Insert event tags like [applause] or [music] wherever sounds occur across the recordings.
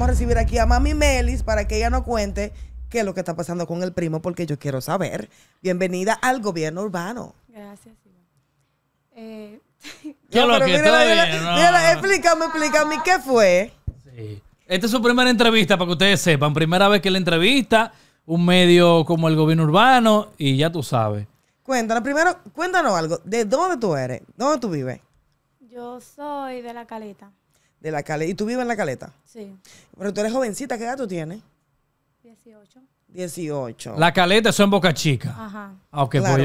vamos a recibir aquí a Mami Melis para que ella nos cuente qué es lo que está pasando con el primo, porque yo quiero saber. Bienvenida al gobierno urbano. Gracias, eh, yo lo explícame, explícame, ¿qué fue? Esta es su primera entrevista, para que ustedes sepan. Primera vez que la entrevista, un medio como el gobierno urbano, y ya tú sabes. Cuéntanos, primero, cuéntanos algo. ¿De dónde tú eres? ¿Dónde tú vives? Yo soy de La Caleta. De la caleta. ¿Y tú vives en la caleta? Sí. Pero tú eres jovencita, ¿qué edad tú tienes? Dieciocho. 18. La caleta, eso en Boca Chica. Ajá. Aunque ah, pues,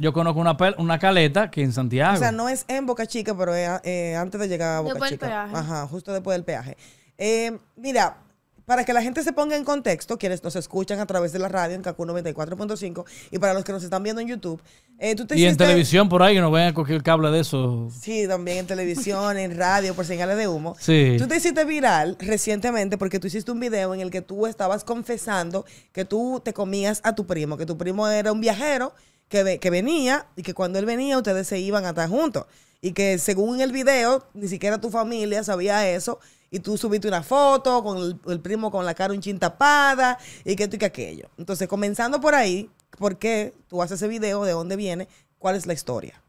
yo, conozco una, una, caleta que en Santiago. O sea, no es en Boca Chica, pero es, eh, antes de llegar a Boca Chica. después Del peaje. Ajá, justo después del peaje. Eh, mira, para que la gente se ponga en contexto, quienes nos escuchan a través de la radio en CACU 94.5 y para los que nos están viendo en YouTube. Eh, y en televisión por ahí, que nos vayan a coger cable de eso. Sí, también en televisión, en radio, por señales de humo. Sí. Tú te hiciste viral recientemente porque tú hiciste un video en el que tú estabas confesando que tú te comías a tu primo, que tu primo era un viajero que, que venía y que cuando él venía ustedes se iban a estar juntos. Y que según el video, ni siquiera tu familia sabía eso y tú subiste una foto con el, primo con la cara un chin tapada y que esto y que aquello. Entonces, comenzando por ahí, ¿por qué tú haces ese video? ¿De dónde viene? ¿Cuál es la historia?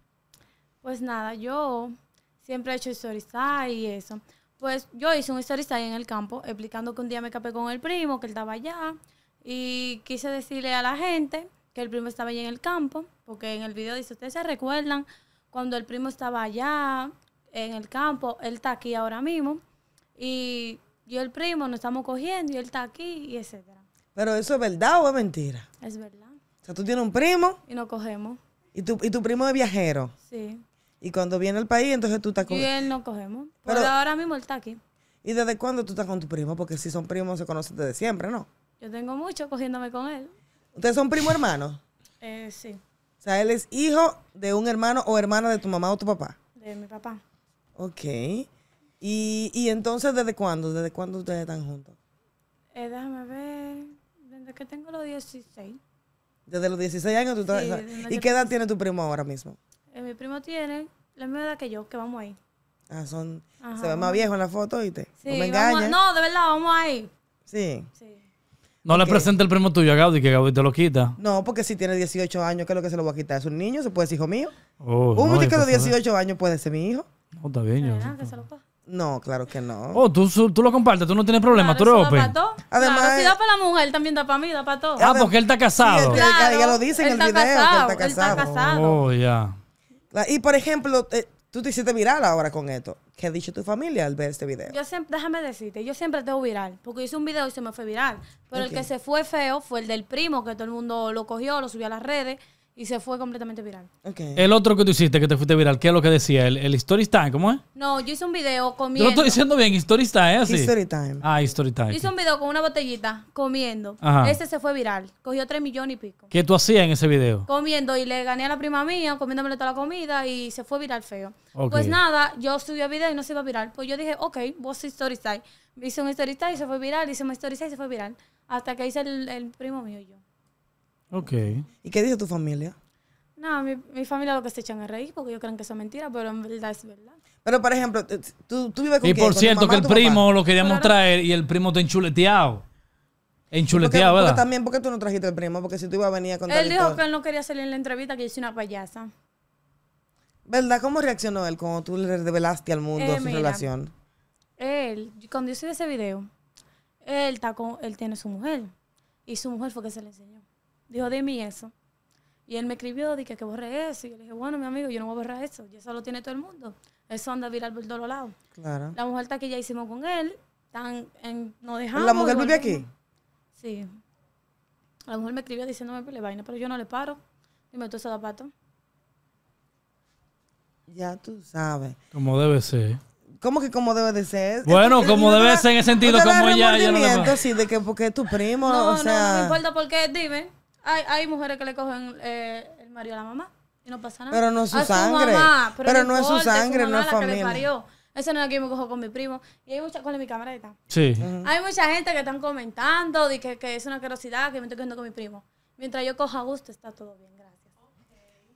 Pues nada, yo siempre he hecho story y eso. Pues yo hice un story ahí en el campo explicando que un día me capé con el primo, que él estaba allá y quise decirle a la gente que el primo estaba allá en el campo, porque en el video dice, ustedes se recuerdan cuando el primo estaba allá en el campo, él está aquí ahora mismo y yo el primo nos estamos cogiendo y él está aquí y etcétera. Pero eso es verdad o es mentira? Es verdad. O sea, tú tienes un primo. Y nos cogemos. ¿Y tu, y tu primo es viajero? Sí. Y cuando viene al país, entonces tú estás con... Y él no cogemos. Pero, ahora mismo él está aquí. ¿Y desde cuándo tú estás con tu primo? Porque si son primos, se conocen desde siempre, ¿no? Yo tengo mucho cogiéndome con él. ¿Ustedes son primo hermano? Eh, sí. O sea, él es hijo de un hermano o hermana de tu mamá o tu papá. De mi papá. Ok. Y, y entonces, ¿desde cuándo? ¿Desde cuándo ustedes están juntos? Eh, déjame ver. Desde que tengo los 16. Desde los 16 años tú estás. ¿Y qué edad tiene tu primo ahora mismo? Eh, mi primo tiene la misma edad que yo, que vamos ahí. Ah, son. se ve más viejo en la foto, y Sí, no me no, de verdad, vamos ahí. Sí. Sí. No le presenta el primo tuyo a Gaudi, que Gaudi te lo quita. No, porque si tiene 18 años, ¿qué es lo que se lo va a quitar? ¿Es un niño? ¿Se puede ser hijo mío? Oh, un no, de 18 años puede ser mi hijo. No, está bien. Yo, no, claro que no. Oh, tú, tú lo compartes, tú no tienes problema, tú eres open. Además, si da para la mujer, también da para mí, da para todo. Ah, ah, porque él está casado. ya lo el video, que él está casado. está casado. Oh, ya. Y por ejemplo, eh, tú te hiciste viral ahora con esto. ¿Qué ha dicho tu familia al ver este video? Yo siempre, déjame decirte, yo siempre te tengo viral, porque hice un video y se me fue viral. Pero el que se fue feo fue el del primo, que todo el mundo lo cogió, lo subió a las redes. Y se fue completamente viral. El otro que tú hiciste, que te fuiste viral, ¿qué es lo que decía? ¿El, el Story Time? ¿Cómo es? No, yo hice un video comiendo. lo estoy diciendo bien, Story Time, ¿eh? Así. History Time. Ah, Story hice un video con una botellita comiendo. Ajá. Ese se fue viral. Cogió tres millones y pico. ¿Qué tú hacías en ese video? Comiendo y le gané a la prima mía, comiéndome toda la comida y se fue viral feo. Pues nada, yo subí a video y no se iba a viral. Pues yo dije, ok, vos Story Time. Hice un Story Time y se fue viral, hice un Story Time y se fue viral. Hasta que hice el, el primo mío yo. Ok. ¿Y qué dice tu familia? No, mi, mi familia lo que se echan a reír porque ellos creen que eso es mentira, pero en verdad es verdad. Pero, por ejemplo, eh, tú, vives con Y por cierto, que el primo lo queríamos traer y el primo te enchuleteado. Enchuleteado, ¿verdad? también, ¿por qué tú no trajiste al primo? Porque si tú ibas a venir con. contar Él dijo que él no quería salir en la entrevista, que yo una payasa. ¿Verdad? ¿Cómo reaccionó él cuando tú le revelaste al mundo eh, su relación? Él, cuando yo hice ese video, él, está con, él tiene su mujer. Y su mujer fue que se le enseñó. Dijo, dime eso. Y él me escribió, dije que borré eso. Y yo le dije, bueno, mi amigo, yo no voy a borrar eso. Y eso lo tiene todo el mundo. Eso anda viral por todos lados. Claro. La mujer está que ya hicimos con él. Tan, en, no dejamos. ¿La mujer vive aquí? Sí. La mujer me escribió diciéndome pile vaina, pero yo no le paro. Y me toco la zapato. Ya tú sabes. Como debe ser. ¿Cómo que como debe de ser? Bueno, como debe ser en el sentido como ella. Ya no sí, de que porque es tu primo, no, No, me importa porque, dime hay, hay mujeres que le cogen eh, el marido a la mamá y no pasa nada. Pero no es su, sangre. pero, no, es su sangre, no es familia. Esa no es la que me cojo con mi primo. Y hay mucha, con mi camarita Sí. Hay mucha gente que están comentando de que, que es una curiosidad que me estoy cogiendo con mi primo. Mientras yo coja gusto, está todo bien.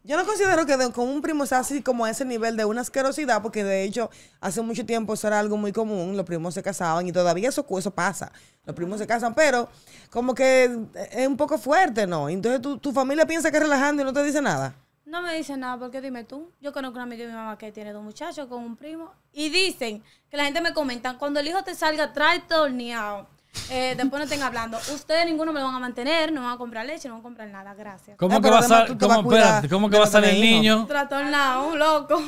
Yo no considero que con un primo sea así como a ese nivel de una asquerosidad, porque de hecho hace mucho tiempo eso era algo muy común, los primos se casaban y todavía eso, eso pasa, los primos se casan, pero como que eh, es un poco fuerte, ¿no? Entonces tu, tu familia piensa que es relajando y no te dice nada. No me dice nada, porque dime tú, yo conozco una amiga de mi mamá que tiene dos muchachos con un primo, y dicen que la gente me comenta, cuando el hijo te salga, trae torneado eh, después no estén hablando. Ustedes ninguno me lo van a mantener, no van a comprar leche, no van a comprar nada, gracias. ¿Cómo ah, que va a salir? que va a salir el niño? Trastornado, un loco.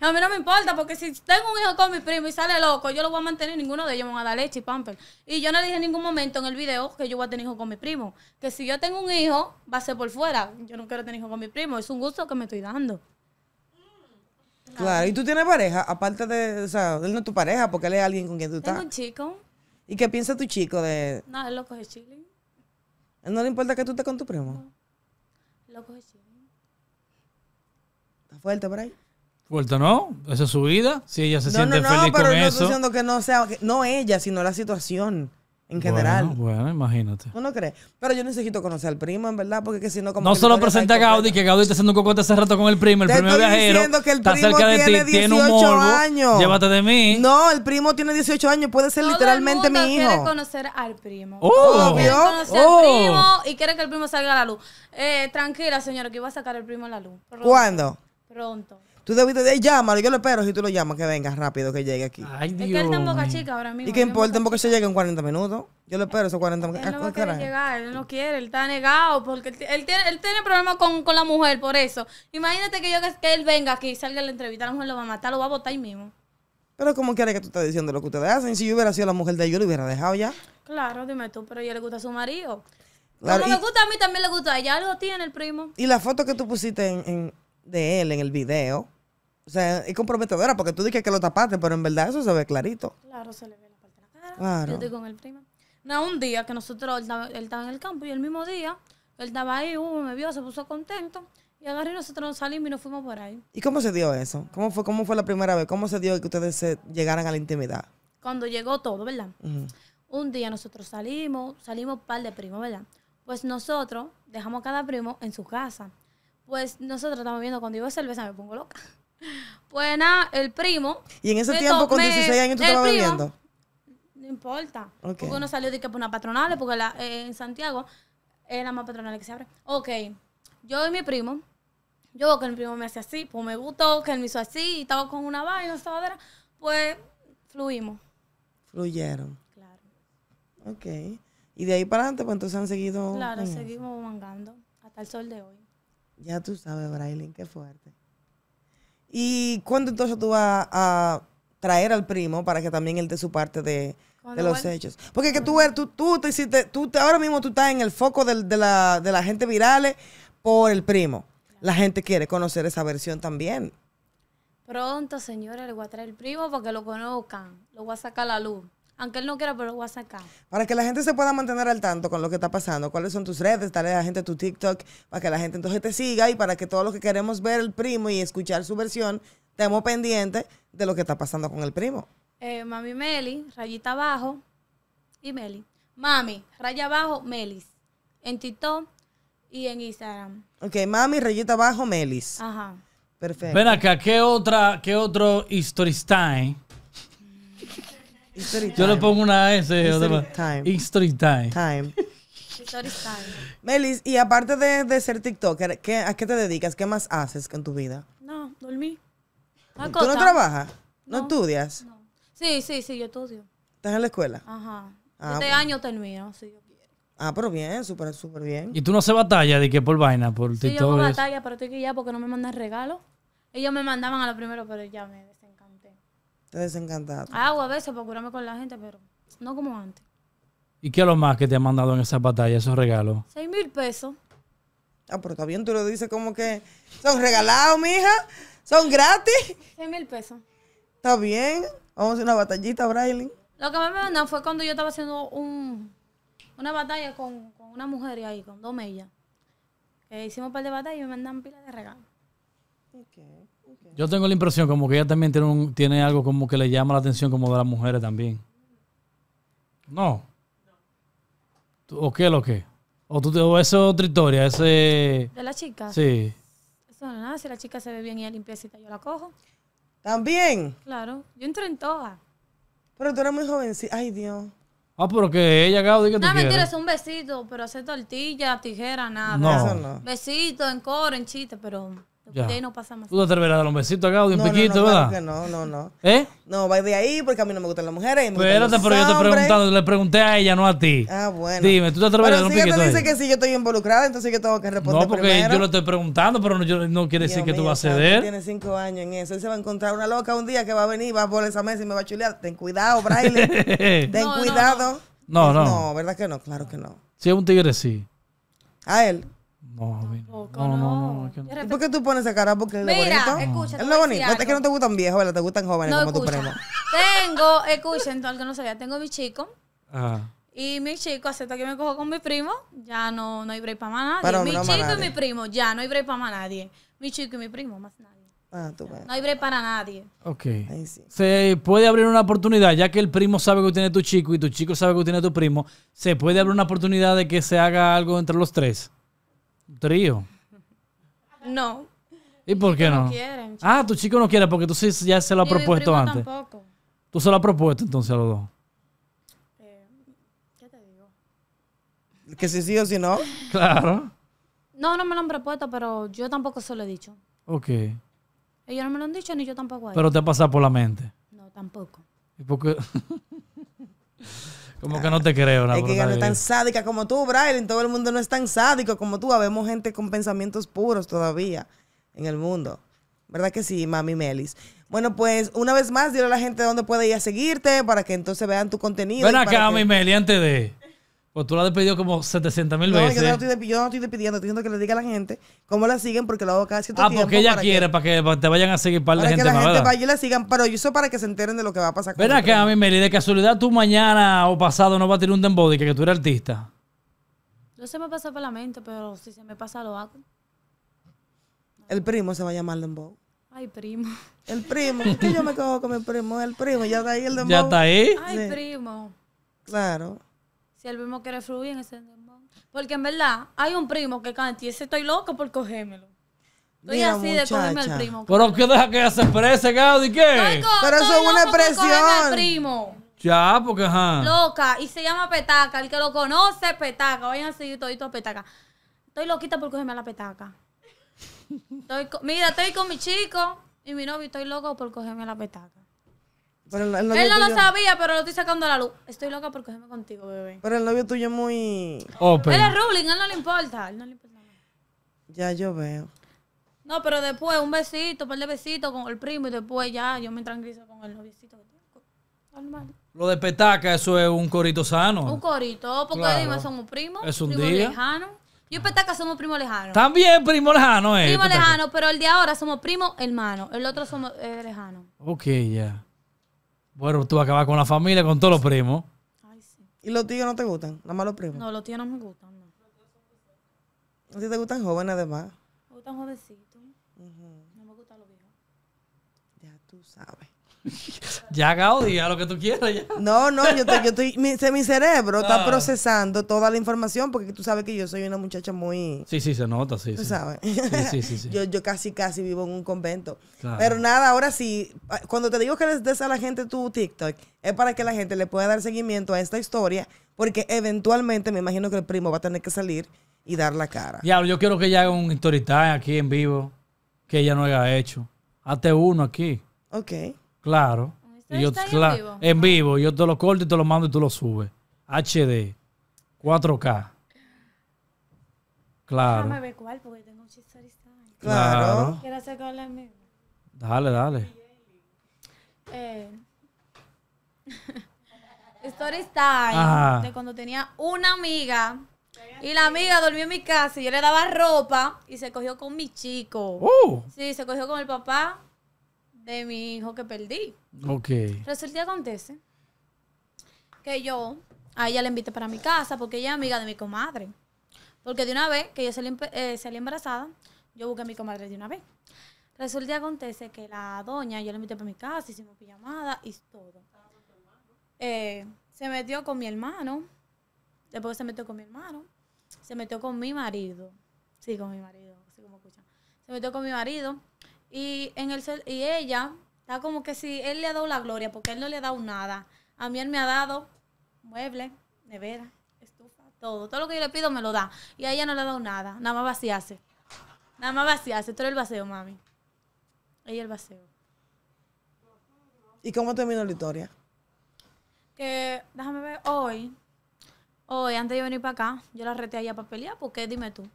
A mí no me importa, porque si tengo un hijo con mi primo y sale loco, yo lo voy a mantener, ninguno de ellos me van a dar leche y pamper. Y yo no dije en ningún momento en el video que yo voy a tener hijo con mi primo. Que si yo tengo un hijo, va a ser por fuera. Yo no quiero tener hijo con mi primo, es un gusto que me estoy dando. Claro, y tú tienes pareja, aparte de, o sea, él no es tu pareja, porque él es alguien con quien tú estás. Tengo un chico. ¿Y qué piensa tu chico de...? No, él lo coge chile. ¿No le importa que tú estés con tu primo? Loco loco lo coge chile. ¿Está fuerte por ahí? Fuerte no, esa es su vida. Si ella se con siente no, no, feliz pero no estoy diciendo que no sea... No ella, sino la situación. En general. Bueno, imagínate. ¿Tú no crees? Pero yo necesito conocer al primo, en verdad, porque si no... Como no solo presenta a Gaudi que Gaudi está haciendo un cocote hace rato con el primo, el primer viajero. Que el está cerca de ti, tiene un Años. Llévate de mí. No, el primo tiene 18 años, puede ser literalmente mi hijo. quiere conocer al primo. Oh. Obvio. conocer al oh. primo y quiere que el primo salga a la luz. Eh, tranquila, señora, que iba a sacar el primo a la luz. ¿Cuándo? Pronto. Tú debiste de llámalo, yo lo espero si tú lo llamas, que venga rápido, que llegue aquí. Ay, Dios. Es que él está en Boca Chica ahora mismo. Y que importa tiempo se llegue en 40 minutos. Yo lo espero esos 40 minutos. Él no quiere llegar, él no quiere, él está negado, porque él, tiene, él tiene problemas con, la mujer, por eso. Imagínate que yo que, él venga aquí, salga a la entrevista, la mujer lo va a matar, lo va a botar ahí mismo. Pero como quiere que tú estés diciendo lo que ustedes hacen, si yo hubiera sido la mujer de él, yo lo hubiera dejado ya. Claro, dime tú, pero a ella le gusta a su marido. Como gusta a mí, también le gusta a ella. lo tiene el primo. Y la foto que tú pusiste en, de él en el video, o sea, es comprometedora porque tú dices que lo tapaste, pero en verdad eso se ve clarito. Claro, se le ve la parte de la cara. Yo estoy con el primo. No, un día que nosotros, él, estaba, en el campo y el mismo día, él estaba ahí, me vio, se puso contento. Y agarré y nosotros nos salimos y nos fuimos por ahí. ¿Y cómo se dio eso? ¿Cómo fue, cómo fue la primera vez? ¿Cómo se dio que ustedes se llegaran a la intimidad? Cuando llegó todo, ¿verdad? Un día nosotros salimos, salimos un par de primos, ¿verdad? Pues nosotros dejamos a cada primo en su casa. Pues nosotros estamos viendo, cuando yo cerveza me pongo loca. Pues nada, el primo. ¿Y en ese tiempo, con 16 años, tú estabas bebiendo? No importa. Porque uno salió de que por una patronal, porque la, eh, en Santiago es la más patronal que se abre. Ok, yo y mi primo, yo veo que el primo me hace así, pues me gustó que él me hizo así, y estaba con una vaina, estaba de pues fluimos. Fluyeron. Claro. Ok. Y de ahí para adelante, pues entonces han seguido. Claro, seguimos mangando hasta el sol de hoy. Ya tú sabes, Braylin, qué fuerte. ¿Y cuándo entonces tú vas a traer al primo para que también él dé su parte de, los hechos? Porque que tú, tú, tú te hiciste, tú ahora mismo tú estás en el foco de, la, gente virales por el primo. La gente quiere conocer esa versión también. Pronto, señores, le voy a traer el primo porque lo conozcan. Lo voy a sacar a la luz. Aunque él no quiera, pero lo voy a sacar. Para que la gente se pueda mantener al tanto con lo que está pasando, cuáles son tus redes, tal vez la gente tu TikTok, para que la gente entonces te siga y para que todos los que queremos ver el primo y escuchar su versión, estemos pendientes de lo que está pasando con el primo. Eh, mami Meli, rayita abajo y Meli. Mami, raya abajo, Melis. En TikTok y en Instagram. Ok, mami, rayita abajo, Melis. Ajá. Perfecto. Ven acá, ¿qué otra, qué otro historista History Yo le pongo una S. History time. History time. time. History time. Melis, y aparte de, de ser TikToker, ¿a qué te dedicas? ¿Qué más haces con tu vida? No, dormí. ¿Tú no trabajas? ¿No, estudias? No. Sí, sí, sí, yo estudio. ¿Estás en la escuela? Ajá. Ah, este año termino, si yo quiero. Ah, pero bien, súper, súper bien. ¿Y tú no haces batalla de que por vaina, por TikTok? Sí, yo hago batalla, pero estoy que ya porque no me mandan regalos. Ellos me mandaban a lo primero, pero ya me desencantado. Agua, Hago a veces para curarme con la gente, pero no como antes. ¿Y qué es lo más que te ha mandado en esa batalla, esos regalos? Seis mil pesos. Ah, pero está bien, tú lo dices como que son regalados, mija. Son gratis. Seis mil pesos. Está bien. Vamos a hacer una batallita, Braylin. Lo que me mandaron fue cuando yo estaba haciendo una batalla con, una mujer y ahí, con dos mellas. hicimos un par de batallas y me mandan pilas de regalos. Okay. Yo tengo la impresión como que ella también tiene, tiene algo como que le llama la atención como de las mujeres también. No. ¿O qué lo que? O, tú, eso es otra historia, ese... De la chica. Sí. Eso nada, si la chica se ve bien y es limpiecita, yo la cojo. También. Claro, yo entro en todas. Pero tú eres muy jovencita. Ay, Dios. Ah, pero que ella, de que No, mentira, es un besito, pero hace tortilla, tijera, nada. No. no. Besito, en coro, en chiste, pero... Ya, Tú te atreverás a dar un besito acá o un piquito, no, no, ¿verdad? no, no, no. ¿Eh? No, va de ahí porque a mí no me gustan las mujeres. Espérate, pero yo te preguntando, le pregunté a ella, no a ti. Ah, bueno. Dime, ¿tú te atreverás a dar un si ella te dice que sí, yo estoy involucrada, entonces yo tengo que responder. No, porque yo le estoy preguntando, pero no, yo, no quiere decir que tú vas a ceder. Tiene cinco años en eso. Él se va a encontrar una loca un día que va a venir, va a por esa mesa y me va a chulear. Ten cuidado, Braille. [laughs] Ten cuidado. No, no. No, ¿verdad que no? Claro que no. Si es un tigre, sí. A él. No, no. No, ¿Por qué tú pones esa cara? Porque es lo Mira, bonito. es lo bonito. Es que no te gustan viejos, ¿verdad? Te gustan jóvenes no, como tu primo. Tengo, escuchen, que no sabía. Tengo mi chico. Ajá. Y mi chico, acepta que me cojo con mi primo, ya no, no hay break para más nadie. mi chico y mi primo, ya no hay break para más nadie. Mi chico y mi primo, más nadie. Ah, tú no, no hay break para nadie. Ok. sí. Se puede abrir una oportunidad, ya que el primo sabe que tiene tu chico y tu chico sabe que tiene tu primo, se puede abrir una oportunidad de que se haga algo entre los tres. Trío. No. ¿Y por qué no? Quieren, ah, tu chico no quiere porque tú sí ya se lo has propuesto antes. Tú se lo has propuesto entonces a los dos. Eh, ¿Qué te digo? Que si sí o si no. [laughs] Claro. No, no me lo han propuesto, pero yo tampoco se lo he dicho. Ok. Ellos no me lo han dicho ni yo tampoco. Pero te ha pasado por la mente. No, tampoco. ¿Y por qué? [laughs] Como que no te creo, la Es que ella no es tan sádica como tú, Brian. Todo el mundo no es tan sádico como tú. Habemos gente con pensamientos puros todavía en el mundo. ¿Verdad que sí, mami Melis? Bueno, pues una vez más, dile a la gente dónde puede ir a seguirte para que entonces vean tu contenido. Ven acá, mami Melis, antes de. Pues tú la has despedido como 700 mil no, veces. Yo no, estoy, yo no estoy despidiendo, estoy diciendo que le diga a la gente cómo la siguen porque lo hago cada cierto ah, tiempo. Ah, porque ella quiere para que te vayan a seguir par de para gente que la gente vaya y la sigan, pero yo eso para que se enteren de lo que va a pasar. Ven acá, a mí, Meli, de casualidad tú mañana o pasado no va a tener un dembow de que, tú eres artista. No se me pasa por la mente, pero si se me pasa lo hago. El primo se va a llamar dembow. Ay, primo. El primo, es que yo me cojo con mi primo, el primo, ya está ahí el dembow. Ya está ahí. Ay, primo. Claro. Si el mismo quiere fluir en ese Porque en verdad, hay un primo que canta y ese estoy loco por cogérmelo. Estoy así de cogerme al primo. Pero que deja que ella se exprese, ¿Y ¿qué? Pero eso es una expresión. primo. Ya, porque ajá. Loca, y se llama Petaca. El que lo conoce Petaca. Vayan así, seguir todito a Petaca. Estoy loquita por cogerme a la Petaca. [laughs] Mira, estoy con mi chico y mi novio. Estoy loco por cogerme a la Petaca él no lo sabía, pero lo estoy sacando a la luz. Estoy loca por cogerme contigo, bebé. Pero el novio tuyo es muy. Él es ruling, él no le importa. Él no le importa Ya yo veo. No, pero después un besito, un par de besitos con el primo y después ya yo me tranquilizo con el noviecito que tengo. Normal. Lo de petaca, eso es un corito sano. Un corito, porque somos primos. Es un primos lejanos. Yo y petaca somos primos lejanos. También primo lejano, eh. Primo lejano, pero el de ahora somos primo hermano. El otro somos eh, lejano. Ok, ya. Bueno, tú acabas con la familia, con todos los primos. Ay, sí. ¿Y los tíos no te gustan? Nada más los primos. No, los tíos no me gustan. No. ¿A ti te gustan jóvenes además? Me gustan jovencitos. No me gustan los viejos. Ya tú sabes. [laughs] Ya, Gaudi, a lo que tú quieras. Ya. No, no, yo, estoy, mi, cerebro está procesando toda la información porque tú sabes que yo soy una muchacha muy... Sí, sí, se nota, sí. Tú sabes. Sí, sí, sí, [laughs] yo, casi, casi vivo en un convento. Pero nada, ahora sí, ah, cuando te digo que les des a la gente tu TikTok, es para que la gente le pueda dar seguimiento a esta historia porque eventualmente me imagino que el primo va a tener que salir y dar la cara. Ya, yo quiero que ella haga un story aquí en vivo que ella no haya hecho. Hazte uno aquí. Ok. Claro. en, vivo? Yo te lo corto y te lo mando y tú lo subes. HD. 4K. Claro. Déjame ver cuál, porque tengo Claro. Quiero hacer Dale, dale. Eh, [laughs] story time de cuando tenía una amiga y la amiga dormía en mi casa y yo le daba ropa y se cogió con mi chico. Uh. Sí, se cogió con el papá de mi hijo que perdí. Ok. Resulta acontece que yo a ella la invité para mi casa porque ella es amiga de mi comadre. Porque de una vez que yo salió eh, embarazada, yo busqué a mi comadre de una vez. Resulta que acontece que la doña, yo la invité para mi casa, hicimos pijamada y todo. Eh, se metió con mi hermano. Después se metió con mi hermano. Se metió con mi marido. Sí, con mi marido. Así como escuchan. Se metió con mi marido. Y, en el, y ella está como que si él le ha dado la gloria, porque él no le ha dado nada. A mí él me ha dado mueble, nevera, estufa, todo. Todo lo que yo le pido me lo da. Y a ella no le ha dado nada. Nada más vaciarse. Nada más vaciarse. Todo el vacío, mami. Ella el vacío. ¿Y cómo terminó la historia? Que, déjame ver, hoy, hoy, antes de venir para acá, yo la reté allá para pelear, porque dime tú.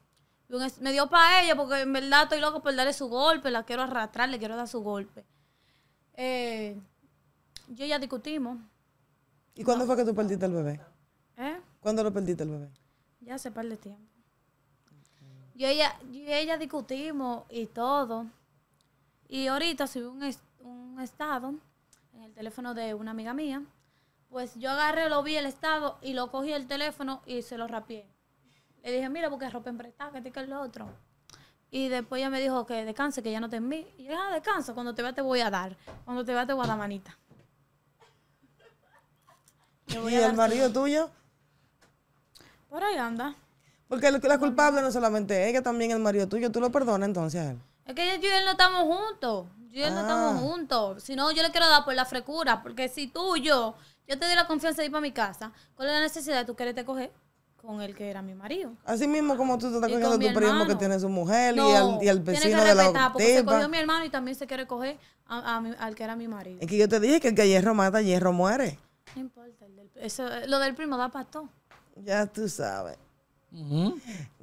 Me dio para ella porque en verdad estoy loco por darle su golpe, la quiero arrastrar, le quiero dar su golpe. Eh, yo ella discutimos. ¿Y cuándo fue que tú perdiste el bebé? ¿Eh? ¿Cuándo lo perdiste el bebé? Ya hace par de tiempo. Yo y ella, y ella discutimos y todo. Y ahorita subí un, un estado en el teléfono de una amiga mía. Pues yo agarré, lo vi el estado y lo cogí el teléfono y se lo rapié. Le dije, mira, porque ropa emprestada, que te que el otro. Y después ella me dijo que descanse, que ya no te envíe. Y yo, ah, descansa, cuando te vea te voy a dar. Cuando te vea te voy a dar manita. ¿Y el marido tuyo? Por ahí anda. Porque la culpable no solamente es ella, también el marido tuyo. ¿Tú lo perdonas entonces a él? Es que yo y él no estamos juntos. Yo y él no estamos ah. juntos. Si no, yo le quiero dar por la frecura. Porque si tú yo, yo te di la confianza de ir para mi casa, ¿cuál es la necesidad de tú quererte coger? con el que era mi marido. Así mismo como tú te estás cogiendo tu primo que tiene su mujer y, al, y al vecino que de la porque se cogió a mi hermano y también se quiere coger al que era mi marido. Es que yo te dije que el que hierro mata, hierro muere. No importa. lo del primo da para todo. Ya tú sabes.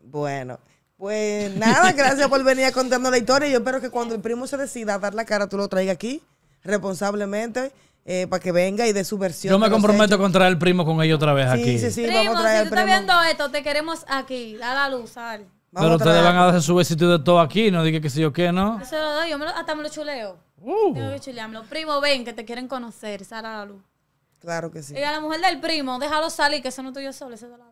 Bueno. Pues nada, gracias por venir a contarnos la historia. Yo espero que cuando el primo se decida a dar la cara, tú lo traigas aquí responsablemente eh, para que venga y dé su versión. Yo me comprometo a traer el primo con ella otra vez aquí. Sí, sí, primo, vamos a traer si tú estás viendo esto, te queremos aquí. a la luz, sal. Pero ustedes van a darse su besito de todo aquí, no diga que sí yo qué, ¿no? Eso lo doy, yo me lo, hasta me lo chuleo. Uh. Tengo que chulearme. Primo, ven, que te quieren conocer, sal a la luz. Claro que sí. Y a la mujer del primo, déjalo salir, que eso no es tuyo solo, eso es de la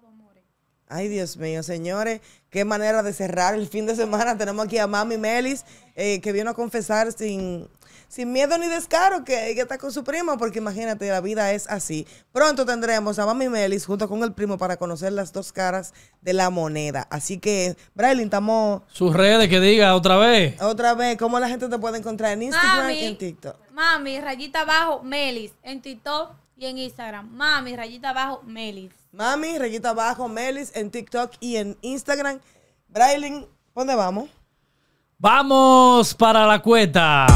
Ay, Dios mío, señores, qué manera de cerrar el fin de semana. Tenemos aquí a Mami Melis, eh, que vino a confesar sin, sin miedo ni descaro que ella está con su primo porque imagínate, la vida es así. Pronto tendremos a Mami Melis junto con el primo para conocer las dos caras de la moneda. Así que, Braylin, estamos... Sus redes, que diga otra vez. Otra vez, ¿cómo la gente te puede encontrar en Instagram y en TikTok? Mami, rayita abajo, Melis, en TikTok y en Instagram. Mami, rayita abajo, Melis. Mami, rayita abajo, Melis, en TikTok y en Instagram. Braylin, ¿dónde vamos? Vamos para la cueta.